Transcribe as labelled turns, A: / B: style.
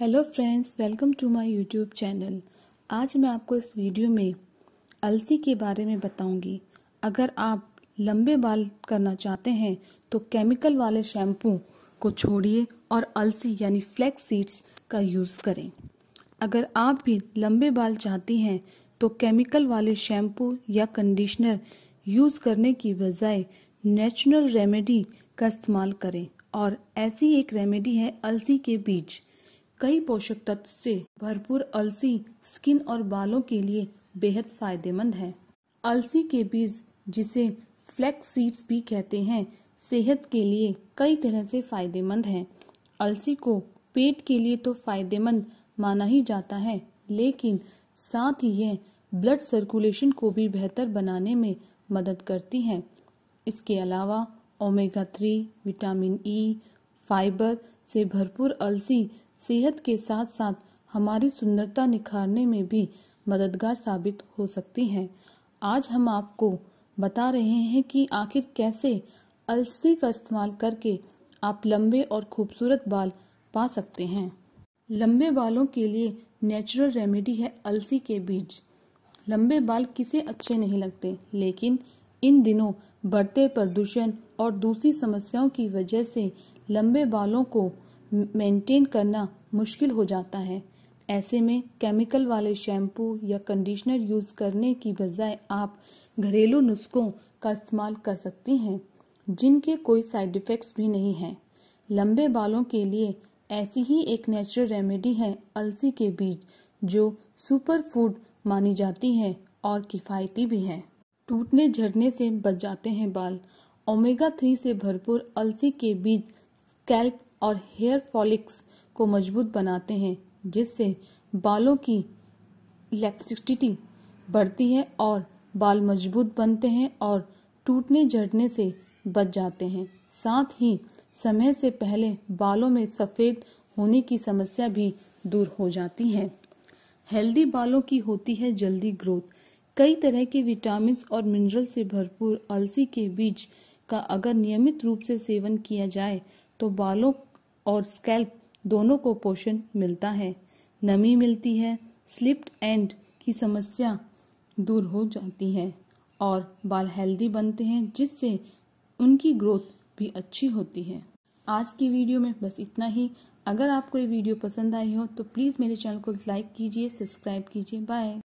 A: hello friends welcome to my YouTube channel आज मैं आपको इस वीडियो में अलसी के बारे में बताऊंगी अगर आप लंबे बाल करना चाहते हैं तो केमिकल वाले शैम्पू को छोड़िए और अलसी यानी फ्लैक्स सीड्स का यूज़ करें अगर आप भी लंबे बाल चाहती हैं तो केमिकल वाले शैम्पू या कंडीशनर यूज़ करने की बजाय नेचुरल रेमेडी का इस्तेमाल करें और ऐसी एक रेमेडी है अलसी के बीज कई पोषक तत्व से भरपूर अलसी स्किन और बालों के लिए बेहद फायदेमंद है अलसी के बीज जिसे फ्लैक्स सीड्स भी कहते हैं सेहत के लिए कई तरह से फायदेमंद है अलसी को पेट के लिए तो फायदेमंद माना ही जाता है लेकिन साथ ही यह ब्लड सर्कुलेशन को भी बेहतर बनाने में मदद करती है इसके अलावा omega three vitamin E fibre से भरपूर अलसी सेहत के साथ साथ हमारी सुंदरता निखारने में भी मददगार साबित हो सकती हैं आज हम आपको बता रहे हैं कि आखिर कैसे अलसी का इस्तेमाल करके आप लंबे और खूबसूरत बाल पा सकते हैं लंबे बालों के लिए नेचुरल रेमेडी है अलसी के बीज लंबे बाल किसे अच्छे नहीं लगते लेकिन इन दिनों बढ़ते प्रदूषण और दूसरी समस्याओं की वजह से लंबे बालों को मेंटेन करना मुश्किल हो जाता है ऐसे में केमिकल वाले शैम्पू या कंडीशनर यूज़ करने की बजाय आप घरेलू नुस्खों का इस्तेमाल कर सकती हैं जिनके कोई साइड इफ़ेक्ट्स भी नहीं हैं लंबे बालों के लिए ऐसी ही एक नेचुरल रेमेडी है अलसी के बीज जो सुपर फूड मानी जाती है और किफ़ायती भी है टूटने झड़ने से बच जाते हैं बाल ओमेगा थ्री से भरपूर अलसी के बीज स्कैल्प और हेयर फॉलिक्स को मजबूत बनाते हैं जिससे बालों की इलेक्ट्रिसिटी बढ़ती है और बाल मजबूत बनते हैं और टूटने झड़ने से बच जाते हैं साथ ही समय से पहले बालों में सफ़ेद होने की समस्या भी दूर हो जाती है हेल्दी बालों की होती है जल्दी ग्रोथ कई तरह के विटामिन और मिनरल से भरपूर अलसी के बीज का अगर नियमित रूप से सेवन किया जाए तो बालों और स्कैल्प दोनों को पोषण मिलता है नमी मिलती है स्लिप्ड एंड की समस्या दूर हो जाती है और बाल हेल्दी बनते हैं जिससे उनकी ग्रोथ भी अच्छी होती है आज की वीडियो में बस इतना ही अगर आपको ये वीडियो पसंद आई हो तो प्लीज़ मेरे चैनल को लाइक कीजिए सब्सक्राइब कीजिए बाय